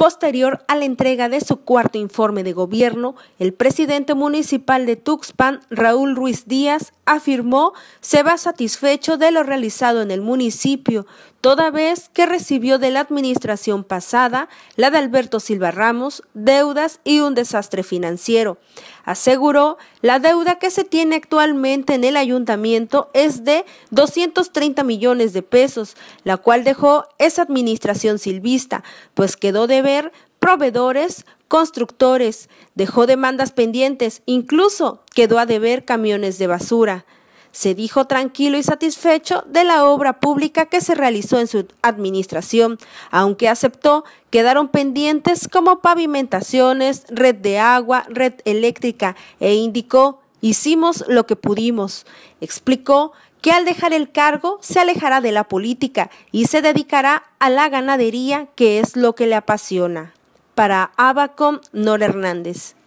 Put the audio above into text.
Posterior a la entrega de su cuarto informe de gobierno, el presidente municipal de Tuxpan, Raúl Ruiz Díaz, afirmó se va satisfecho de lo realizado en el municipio, toda vez que recibió de la administración pasada, la de Alberto Silva Ramos, deudas y un desastre financiero. Aseguró, la deuda que se tiene actualmente en el ayuntamiento es de 230 millones de pesos, la cual dejó esa administración silvista, pues quedó de ver proveedores, constructores, dejó demandas pendientes, incluso quedó a deber camiones de basura se dijo tranquilo y satisfecho de la obra pública que se realizó en su administración, aunque aceptó quedaron pendientes como pavimentaciones, red de agua, red eléctrica e indicó hicimos lo que pudimos. Explicó que al dejar el cargo se alejará de la política y se dedicará a la ganadería, que es lo que le apasiona. Para Abacom, Nor Hernández.